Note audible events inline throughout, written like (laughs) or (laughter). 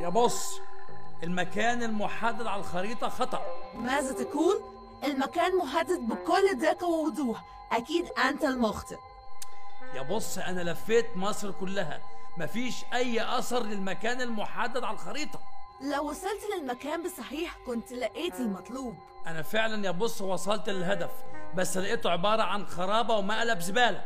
يا بص المكان المحدد على الخريطة خطأ ماذا تكون؟ المكان محدد بكل دقة ووضوح أكيد أنت المخطئ يا بص أنا لفيت مصر كلها مفيش أي أثر للمكان المحدد على الخريطة لو وصلت للمكان بصحيح كنت لقيت المطلوب أنا فعلا يا بص وصلت للهدف بس لقيته عبارة عن خرابة ومقلب زبالة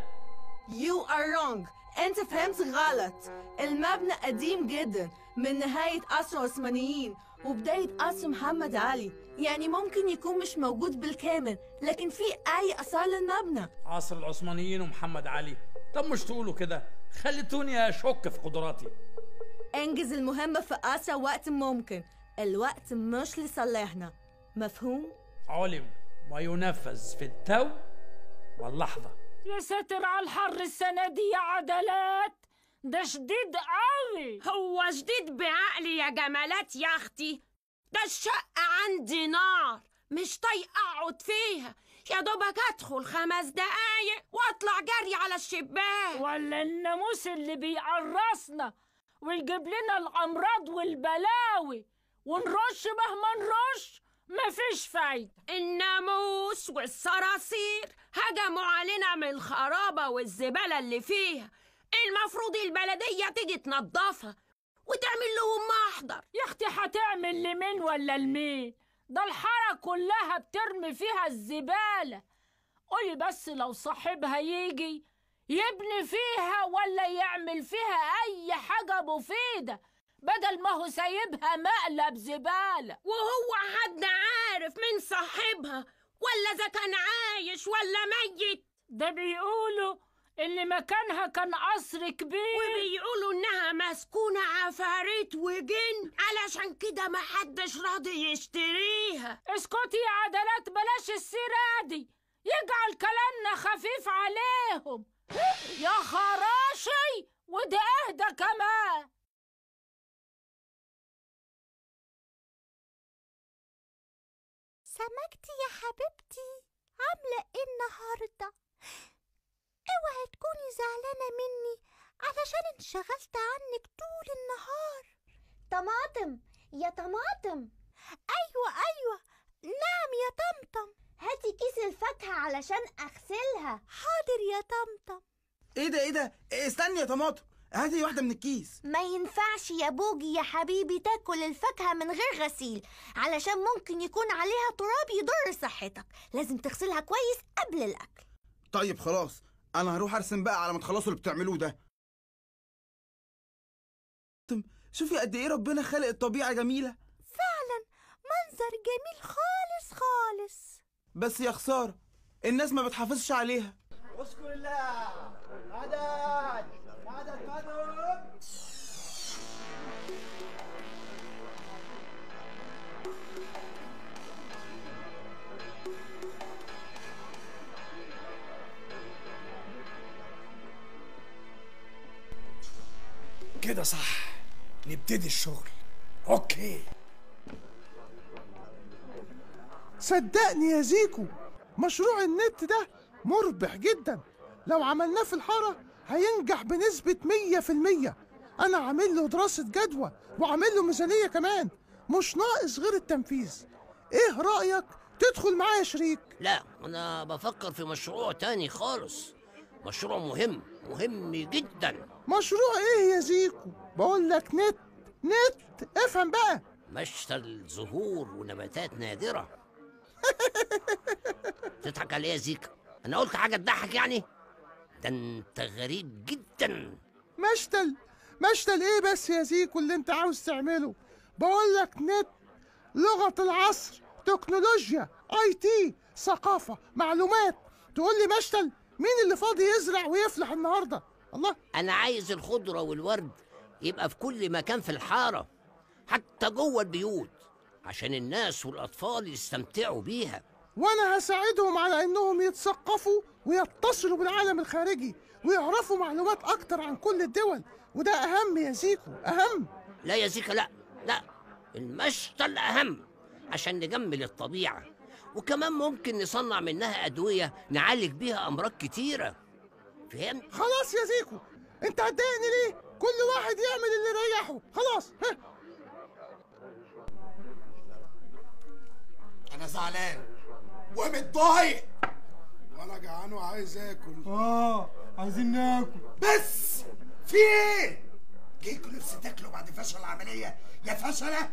You are wrong أنت فهمت غلط المبنى قديم جدا من نهاية قصر العثمانيين وبداية قصر محمد علي يعني ممكن يكون مش موجود بالكامل لكن في أي آثار للمبنى عصر العثمانيين ومحمد علي طب مش تقولوا كده خليتوني أشك في قدراتي انجز المهمة في أسرع وقت ممكن الوقت مش لصالحنا مفهوم؟ علم وينفذ في التو واللحظة يا ساتر على الحر السنة دي يا عدلات ده شديد قوي هو شديد بعقلي يا جمالات يا اختي ده الشقة عندي نار مش طايقة اقعد فيها يا دوبك ادخل خمس دقايق واطلع جري على الشباك ولا الناموس اللي بيقرصنا ويجيب لنا الامراض والبلاوي ونرش مهما نرش مفيش فايدة الناموس والصراصير هجموا علينا من الخرابة والزبالة اللي فيها المفروض البلدية تيجي تنظفها وتعمل لهم محضر يا اختي هتعمل لمين ولا لمين ده الحارة كلها بترمي فيها الزبالة قولي بس لو صاحبها يجي يبني فيها ولا يعمل فيها أي حاجة مفيدة بدل ما هو سايبها مقلب زبالة وهو حد عارف مين صاحبها ولا إذا كان عايش ولا ميت ده بيقولوا اللي مكانها كان قصر كبير وبيقولوا انها مسكونة عفاريت وجن علشان كده محدش راضي يشتريها اسكتي يا عدلات بلاش السيرة دي يجعل كلامنا خفيف عليهم يا خراشي وده اهدى كمان سمكتي يا حبيبتي عاملة زعلانة مني علشان انشغلت عنك طول النهار طماطم يا طماطم أيوة أيوة نعم يا طمطم هاتي كيس الفاكهة علشان أغسلها حاضر يا طمطم إيه ده إيه ده إيه، استني يا طماطم هاتي واحدة من الكيس ما ينفعش يا بوجي يا حبيبي تاكل الفاكهة من غير غسيل علشان ممكن يكون عليها تراب يضر صحتك لازم تغسلها كويس قبل الأكل طيب خلاص انا هروح ارسم بقى على ما تخلصوا اللي بتعملوه ده شوفي قد ايه ربنا خلق الطبيعه جميله فعلا منظر جميل خالص خالص بس يا خساره الناس ما بتحافظش عليها اشكر الله عدد صح نبتدي الشغل اوكي صدقني يا زيكو مشروع النت ده مربح جدا لو عملناه في الحارة هينجح بنسبة مية في المية أنا عامل له دراسة جدوى وعامل له ميزانية كمان مش ناقص غير التنفيذ إيه رأيك تدخل معايا شريك لا أنا بفكر في مشروع تاني خالص مشروع مهم مهم جدا مشروع ايه يا زيكو بقول لك نت نت افهم بقى مشتل زهور ونباتات نادرة (laughs) تضحك عليا إيه يا زيكو انا قلت حاجة تضحك يعني ده انت غريب جدا مشتل مشتل ايه بس يا زيكو اللي انت عاوز تعمله بقول لك نت لغة العصر تكنولوجيا اي تي ثقافة معلومات تقول لي مشتل مين اللي فاضي يزرع ويفلح النهارده الله انا عايز الخضره والورد يبقى في كل مكان في الحاره حتى جوه البيوت عشان الناس والاطفال يستمتعوا بيها وانا هساعدهم على انهم يتثقفوا ويتصلوا بالعالم الخارجي ويعرفوا معلومات اكتر عن كل الدول وده اهم يا زيكو اهم لا يا زيكا لا لا المشتل اهم عشان نجمل الطبيعه وكمان ممكن نصنع منها أدوية نعالج بيها أمراض كتيرة فهمت؟ خلاص يا زيكو أنت هتضايقني ليه؟ كل واحد يعمل اللي يريحه خلاص ها أنا زعلان ومتضايق وأنا جعان وعايز آكل آه عايزين ناكل بس في إيه؟ جيكوا نفسي تاكله بعد فشل العملية يا فشلة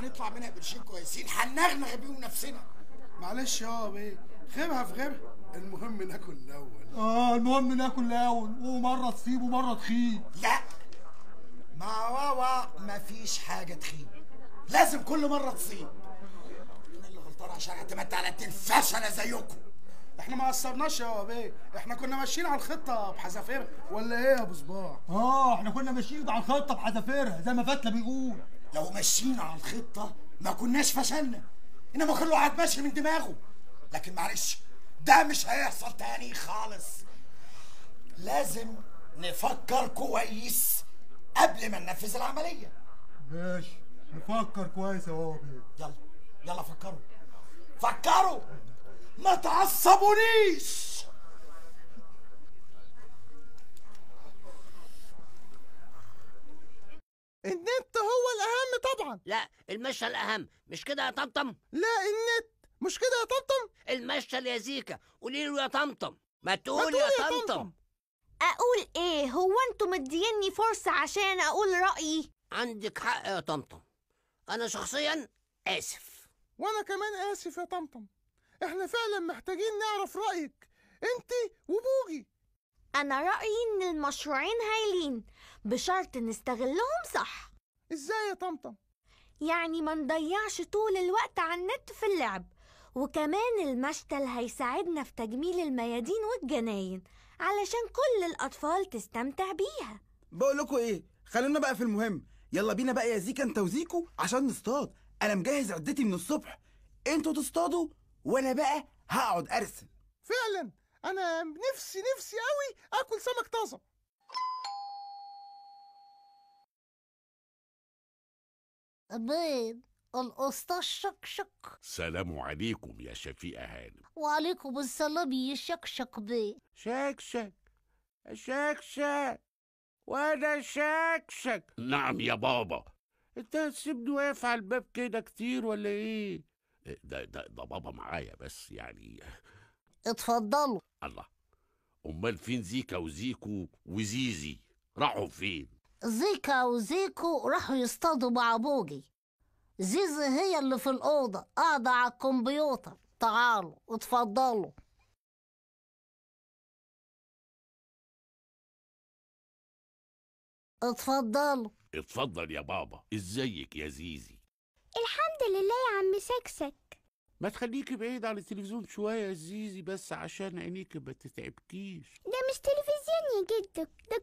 هنطلع منها بقرشين كويسين هنغنغ بيهم نفسنا معلش يا بيه خيبها في غيرها المهم ناكل الاول اه المهم ناكل الاول ومره تصيب ومره تخيب لا مع واوا مفيش حاجه تخيب لازم كل مره تصيب انا اللي غلطان عشان اعتمدت على انا زيكم احنا ما قصرناش يا بيه احنا كنا ماشيين على الخطه بحذافيرها ولا ايه يا ابو صباع اه احنا كنا ماشيين على الخطه بحذافيرها زي ما فاتله بيقول لو ماشيين على الخطة ما كناش فشلنا إنما كله قاعد ماشي من دماغه لكن معلش ده مش هيحصل تاني خالص لازم نفكر كويس قبل ما ننفذ العملية ماشي نفكر كويس اهو يلا يلا فكروا فكروا ما تعصبونيش النت طبعا لا المشهى الاهم مش كده يا طمطم لا النت مش كده يا طمطم المشهى يا زيكا قولي له يا طمطم ما تقول يا, طمطم اقول ايه هو انتوا مديني فرصه عشان اقول رايي عندك حق يا طمطم انا شخصيا اسف وانا كمان اسف يا طمطم احنا فعلا محتاجين نعرف رايك انت وبوجي انا رايي ان المشروعين هايلين بشرط نستغلهم صح ازاي يا طمطم يعني ما نضيعش طول الوقت على النت في اللعب وكمان المشتل هيساعدنا في تجميل الميادين والجناين علشان كل الأطفال تستمتع بيها بقول لكم إيه خلونا بقى في المهم يلا بينا بقى يا زيكا أنت وزيكو عشان نصطاد أنا مجهز عدتي من الصبح أنتوا تصطادوا وأنا بقى هقعد أرسم فعلا أنا نفسي نفسي أوي آكل سمك طازة بين شك شك سلام عليكم يا شفيقة هانم وعليكم السلام يا شك شك شكشك شكشك وانا شكشك نعم يا بابا انت هتسيبني واقف على الباب كده كتير ولا ايه ده ده ده بابا معايا بس يعني اتفضلوا الله امال فين زيكا وزيكو وزيزي راحوا فين زيكا وزيكو راحوا يصطادوا مع بوجي زيزي هي اللي في الأوضة قاعدة على الكمبيوتر تعالوا اتفضلوا اتفضلوا اتفضل يا بابا ازيك يا زيزي الحمد لله يا عم سكسك ما تخليكي بعيد عن التلفزيون شوية يا زيزي بس عشان عينيكي ما تتعبكيش ده مش تلفزيون يا جدو ده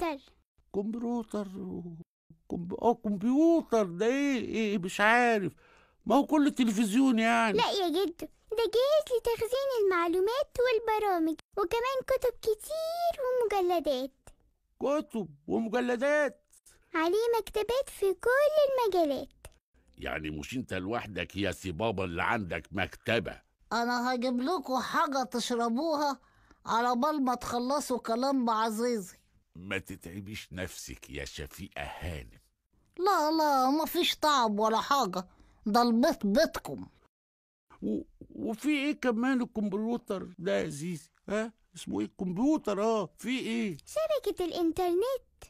كمبيوتر كمبيوتر كمب... اه كمبيوتر ده ايه ايه, إيه، مش عارف ما هو كل تلفزيون يعني لا يا جدو ده جهاز لتخزين المعلومات والبرامج وكمان كتب كتير ومجلدات كتب ومجلدات عليه مكتبات في كل المجالات يعني مش انت لوحدك يا سي بابا اللي عندك مكتبة انا هجيب لكم حاجة تشربوها على بال ما تخلصوا كلام بعزيزي ما تتعبيش نفسك يا شفيقة هانم لا لا مفيش تعب ولا حاجة ده البيت بيتكم و... وفي ايه كمان الكمبيوتر ده يا زيزي ها اسمه ايه الكمبيوتر اه في ايه شبكة الانترنت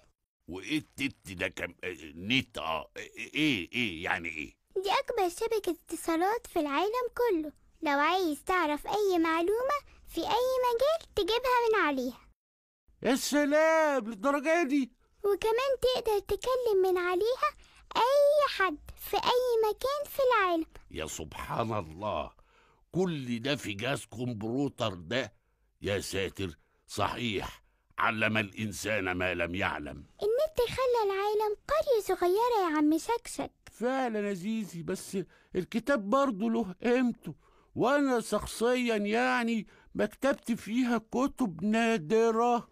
وايه التت ده كم آه، نت اه ايه ايه يعني ايه دي اكبر شبكة اتصالات في العالم كله لو عايز تعرف اي معلومة في اي مجال تجيبها من عليها يا سلام للدرجة دي وكمان تقدر تكلم من عليها أي حد في أي مكان في العالم يا سبحان الله كل ده في جهاز كمبروتر ده يا ساتر صحيح علم الإنسان ما لم يعلم النت خلى العالم قرية صغيرة يا عم شكشك فعلا يا زيزي بس الكتاب برضه له قيمته وأنا شخصيا يعني مكتبتي فيها كتب نادرة